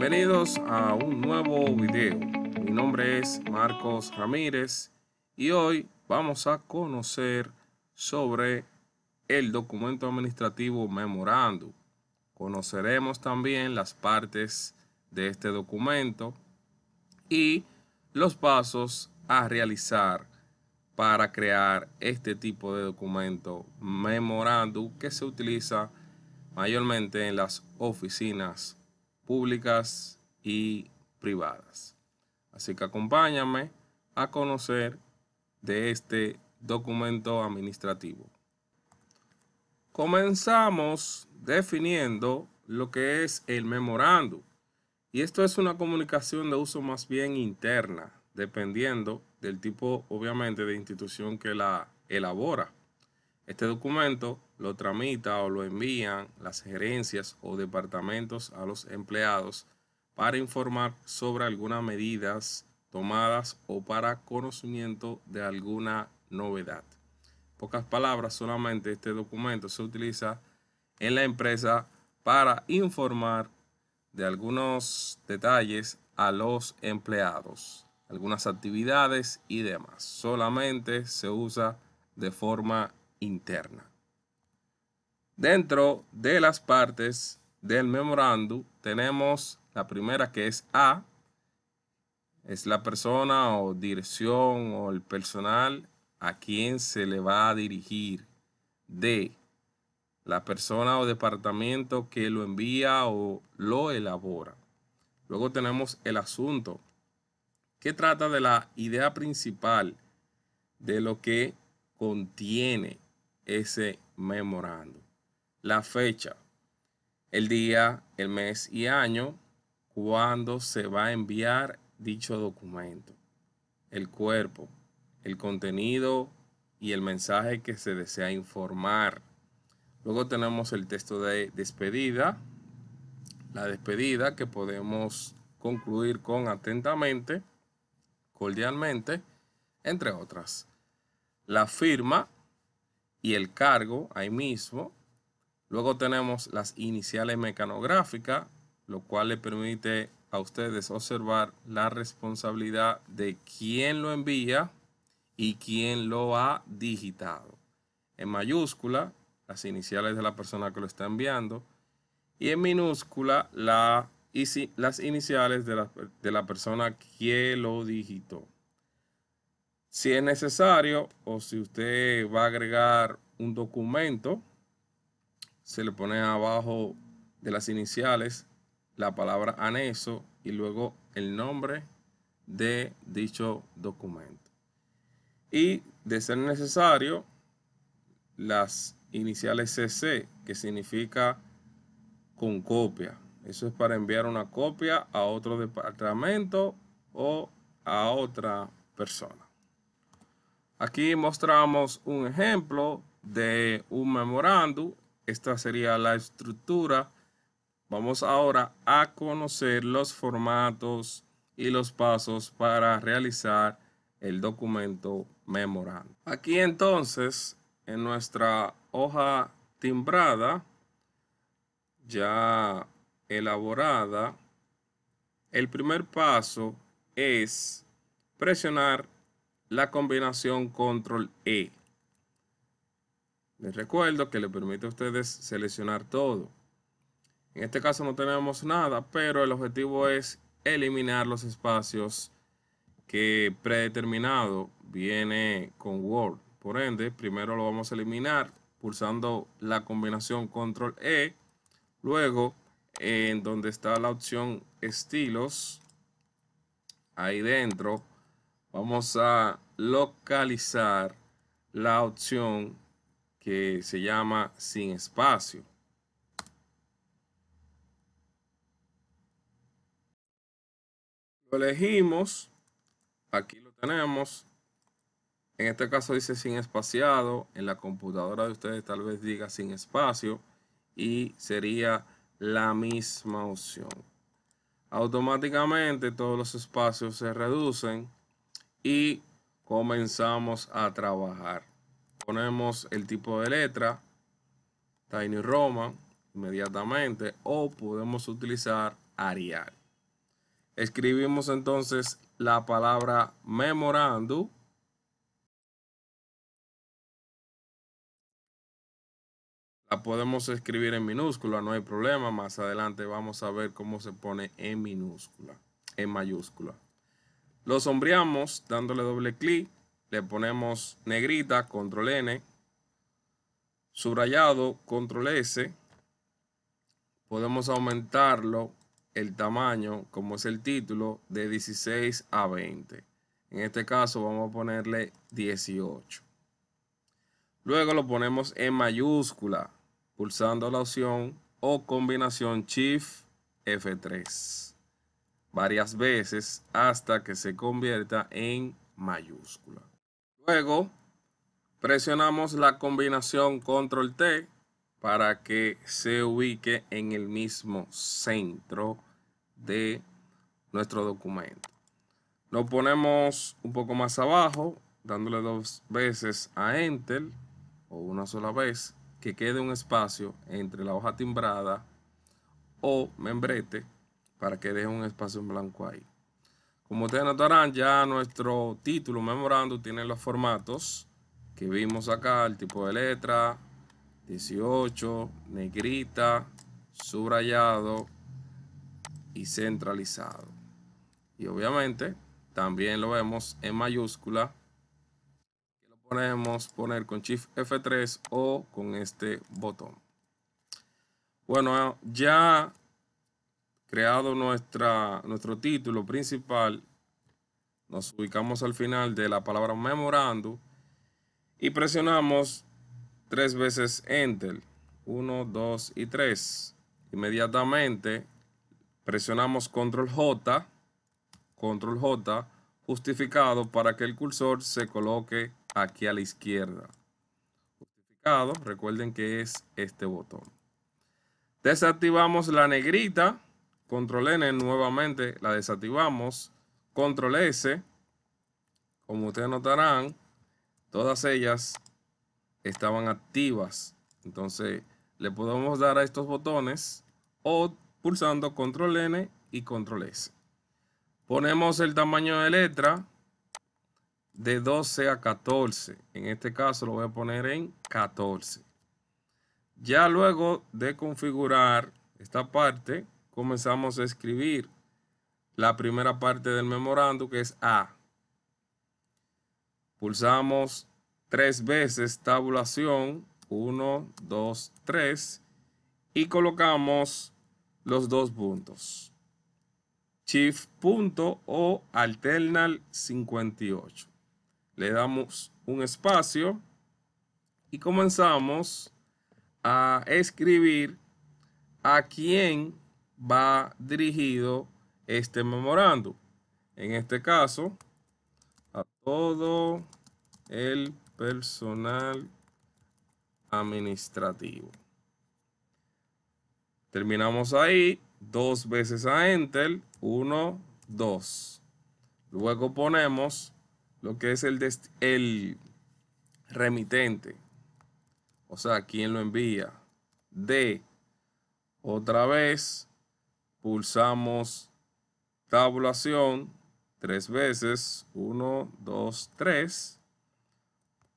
Bienvenidos a un nuevo video. Mi nombre es Marcos Ramírez y hoy vamos a conocer sobre el documento administrativo memorando. Conoceremos también las partes de este documento y los pasos a realizar para crear este tipo de documento memorando que se utiliza mayormente en las oficinas públicas y privadas. Así que acompáñame a conocer de este documento administrativo. Comenzamos definiendo lo que es el memorándum. Y esto es una comunicación de uso más bien interna, dependiendo del tipo, obviamente, de institución que la elabora. Este documento lo tramita o lo envían las gerencias o departamentos a los empleados para informar sobre algunas medidas tomadas o para conocimiento de alguna novedad. En pocas palabras, solamente este documento se utiliza en la empresa para informar de algunos detalles a los empleados, algunas actividades y demás. Solamente se usa de forma interna. Dentro de las partes del memorándum tenemos la primera que es A, es la persona o dirección o el personal a quien se le va a dirigir. D, la persona o departamento que lo envía o lo elabora. Luego tenemos el asunto, que trata de la idea principal de lo que contiene ese memorándum la fecha, el día, el mes y año cuando se va a enviar dicho documento, el cuerpo, el contenido y el mensaje que se desea informar. Luego tenemos el texto de despedida, la despedida que podemos concluir con atentamente, cordialmente, entre otras. La firma y el cargo ahí mismo Luego tenemos las iniciales mecanográficas, lo cual le permite a ustedes observar la responsabilidad de quién lo envía y quién lo ha digitado. En mayúscula, las iniciales de la persona que lo está enviando y en minúscula las iniciales de la, de la persona que lo digitó. Si es necesario o si usted va a agregar un documento se le pone abajo de las iniciales la palabra anexo y luego el nombre de dicho documento. Y de ser necesario, las iniciales CC, que significa con copia. Eso es para enviar una copia a otro departamento o a otra persona. Aquí mostramos un ejemplo de un memorándum esta sería la estructura. Vamos ahora a conocer los formatos y los pasos para realizar el documento memorando. Aquí entonces, en nuestra hoja timbrada, ya elaborada, el primer paso es presionar la combinación control E les recuerdo que le permite a ustedes seleccionar todo. En este caso no tenemos nada, pero el objetivo es eliminar los espacios que predeterminado viene con Word. Por ende, primero lo vamos a eliminar pulsando la combinación Control E. Luego, en donde está la opción Estilos, ahí dentro, vamos a localizar la opción que se llama Sin Espacio. Lo elegimos, aquí lo tenemos, en este caso dice sin espaciado, en la computadora de ustedes tal vez diga sin espacio y sería la misma opción. Automáticamente todos los espacios se reducen y comenzamos a trabajar ponemos el tipo de letra, Tiny Roman, inmediatamente, o podemos utilizar Arial. Escribimos entonces la palabra memorando. La podemos escribir en minúscula, no hay problema. Más adelante vamos a ver cómo se pone en minúscula, en mayúscula. Lo sombreamos dándole doble clic le ponemos negrita, control N, subrayado, control S, podemos aumentarlo el tamaño, como es el título, de 16 a 20. En este caso vamos a ponerle 18. Luego lo ponemos en mayúscula, pulsando la opción o combinación Shift F3 varias veces hasta que se convierta en mayúscula. Luego presionamos la combinación control T para que se ubique en el mismo centro de nuestro documento. Lo ponemos un poco más abajo, dándole dos veces a Enter o una sola vez, que quede un espacio entre la hoja timbrada o membrete para que deje un espacio en blanco ahí. Como ustedes notarán, ya nuestro título memorando tiene los formatos que vimos acá, el tipo de letra, 18, negrita, subrayado y centralizado. Y obviamente también lo vemos en mayúscula. lo podemos poner con Shift F3 o con este botón. Bueno, ya creado nuestra, nuestro título principal, nos ubicamos al final de la palabra memorando y presionamos tres veces Enter, 1, 2 y 3. Inmediatamente presionamos Control J, Control J justificado para que el cursor se coloque aquí a la izquierda. Justificado, recuerden que es este botón. Desactivamos la negrita control N nuevamente la desactivamos, control S, como ustedes notarán, todas ellas estaban activas. Entonces le podemos dar a estos botones o pulsando control N y control S. Ponemos el tamaño de letra de 12 a 14. En este caso lo voy a poner en 14. Ya luego de configurar esta parte, comenzamos a escribir la primera parte del memorando que es A. Pulsamos tres veces tabulación, 1, 2, 3 y colocamos los dos puntos. Shift punto o alternal 58. Le damos un espacio y comenzamos a escribir a quién va dirigido este memorando. En este caso, a todo el personal administrativo. Terminamos ahí, dos veces a Enter, Uno, dos. Luego ponemos lo que es el, el remitente, o sea, quién lo envía. De otra vez, pulsamos tabulación tres veces, 1, dos, tres.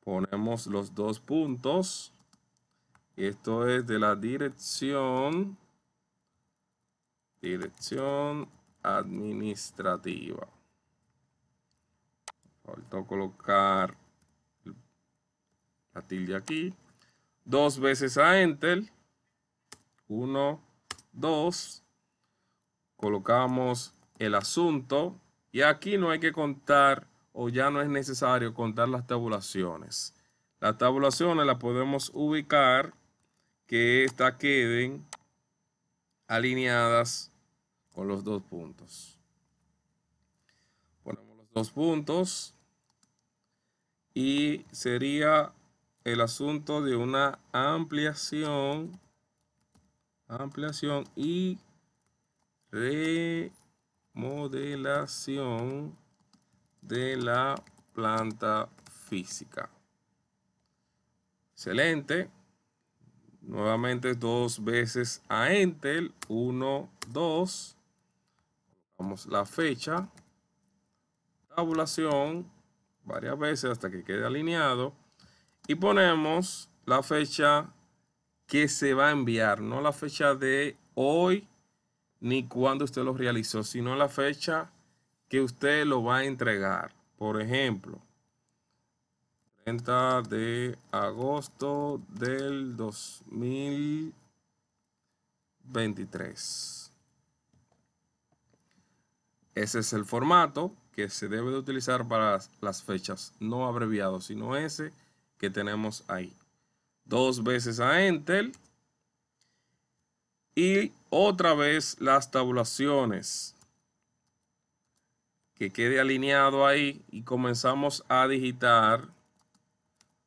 ponemos los dos puntos, esto es de la dirección, dirección administrativa. Faltó colocar la tilde aquí, dos veces a Enter, Uno, dos colocamos el asunto y aquí no hay que contar o ya no es necesario contar las tabulaciones. Las tabulaciones las podemos ubicar que estas queden alineadas con los dos puntos. Ponemos los dos puntos y sería el asunto de una ampliación ampliación y Remodelación de la planta física. Excelente. Nuevamente dos veces a Entel. 1, 2. Vamos la fecha. Tabulación. Varias veces hasta que quede alineado. Y ponemos la fecha que se va a enviar. No la fecha de hoy ni cuándo usted lo realizó, sino la fecha que usted lo va a entregar. Por ejemplo, 30 de agosto del 2023. Ese es el formato que se debe de utilizar para las fechas, no abreviado, sino ese que tenemos ahí. Dos veces a Enter y otra vez las tabulaciones. Que quede alineado ahí y comenzamos a digitar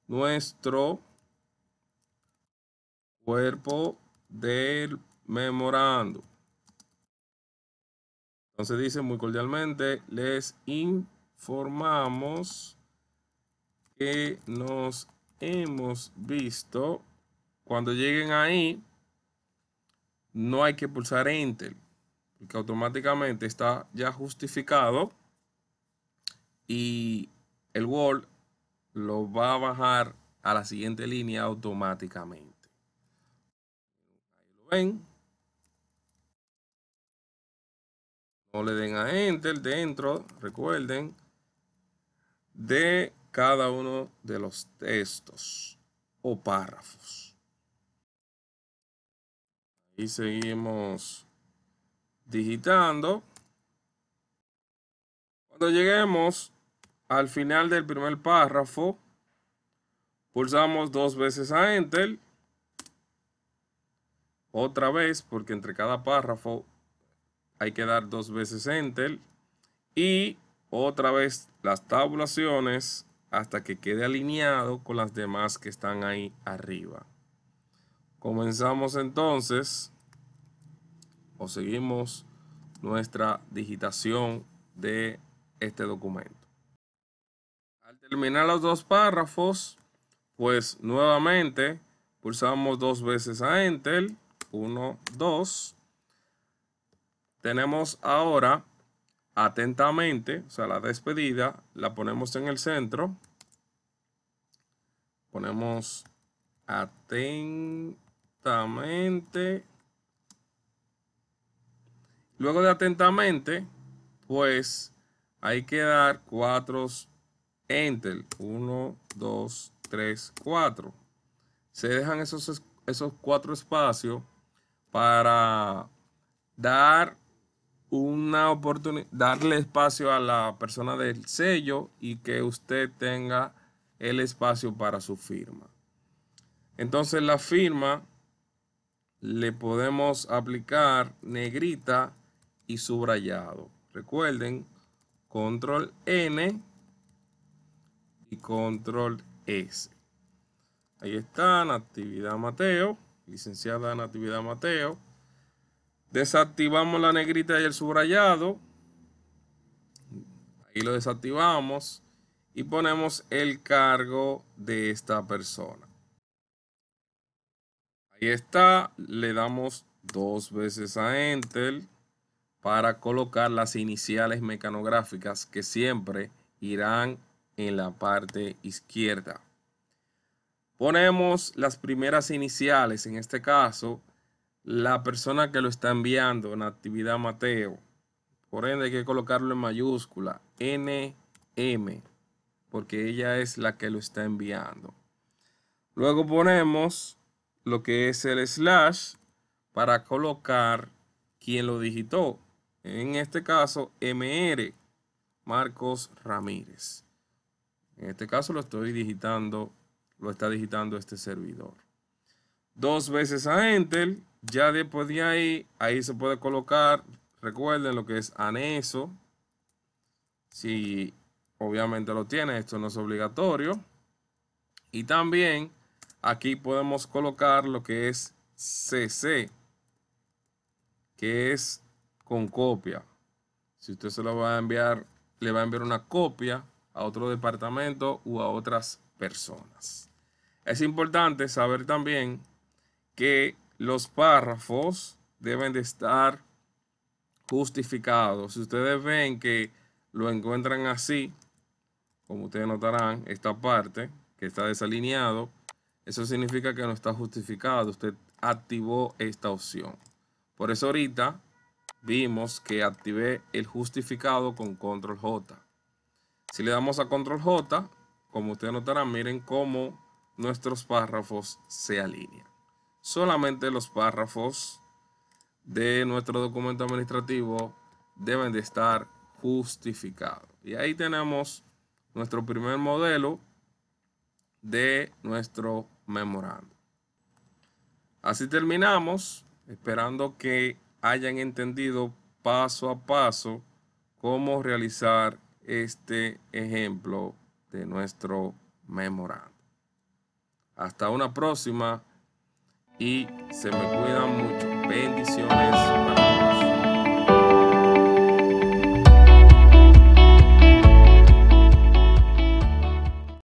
nuestro cuerpo del memorando. Entonces dice muy cordialmente, les informamos que nos hemos visto. Cuando lleguen ahí, no hay que pulsar Enter, porque automáticamente está ya justificado y el Word lo va a bajar a la siguiente línea automáticamente. Ahí lo ven. No le den a Enter dentro, recuerden, de cada uno de los textos o párrafos y seguimos digitando. Cuando lleguemos al final del primer párrafo, pulsamos dos veces a Enter. Otra vez, porque entre cada párrafo hay que dar dos veces Enter. Y otra vez las tabulaciones hasta que quede alineado con las demás que están ahí arriba. Comenzamos entonces o seguimos nuestra digitación de este documento. Al terminar los dos párrafos, pues nuevamente pulsamos dos veces a Enter, 1, 2. Tenemos ahora atentamente, o sea, la despedida, la ponemos en el centro. Ponemos atentamente Luego de atentamente, pues hay que dar cuatro enter. uno, dos, tres, cuatro Se dejan esos, esos cuatro espacios para dar una oportunidad, darle espacio a la persona del sello y que usted tenga el espacio para su firma. Entonces la firma le podemos aplicar negrita y subrayado. Recuerden, control N y control S. Ahí está, Natividad Mateo, licenciada Natividad Mateo. Desactivamos la negrita y el subrayado. Ahí lo desactivamos y ponemos el cargo de esta persona. Ahí está, le damos dos veces a Enter para colocar las iniciales mecanográficas que siempre irán en la parte izquierda. Ponemos las primeras iniciales, en este caso, la persona que lo está enviando en actividad Mateo. Por ende hay que colocarlo en mayúscula, NM, porque ella es la que lo está enviando. Luego ponemos lo que es el slash para colocar quien lo digitó. En este caso, MR, Marcos Ramírez. En este caso lo estoy digitando, lo está digitando este servidor. Dos veces a Enter, ya después de ahí, ahí se puede colocar, recuerden lo que es anexo. Si obviamente lo tiene, esto no es obligatorio. Y también Aquí podemos colocar lo que es CC, que es con copia. Si usted se lo va a enviar, le va a enviar una copia a otro departamento u a otras personas. Es importante saber también que los párrafos deben de estar justificados. Si ustedes ven que lo encuentran así, como ustedes notarán, esta parte que está desalineado, eso significa que no está justificado. Usted activó esta opción. Por eso ahorita vimos que activé el justificado con control J. Si le damos a control J, como ustedes notarán, miren cómo nuestros párrafos se alinean. Solamente los párrafos de nuestro documento administrativo deben de estar justificados. Y ahí tenemos nuestro primer modelo de nuestro memorando. Así terminamos, esperando que hayan entendido paso a paso cómo realizar este ejemplo de nuestro memorando. Hasta una próxima y se me cuidan mucho. Bendiciones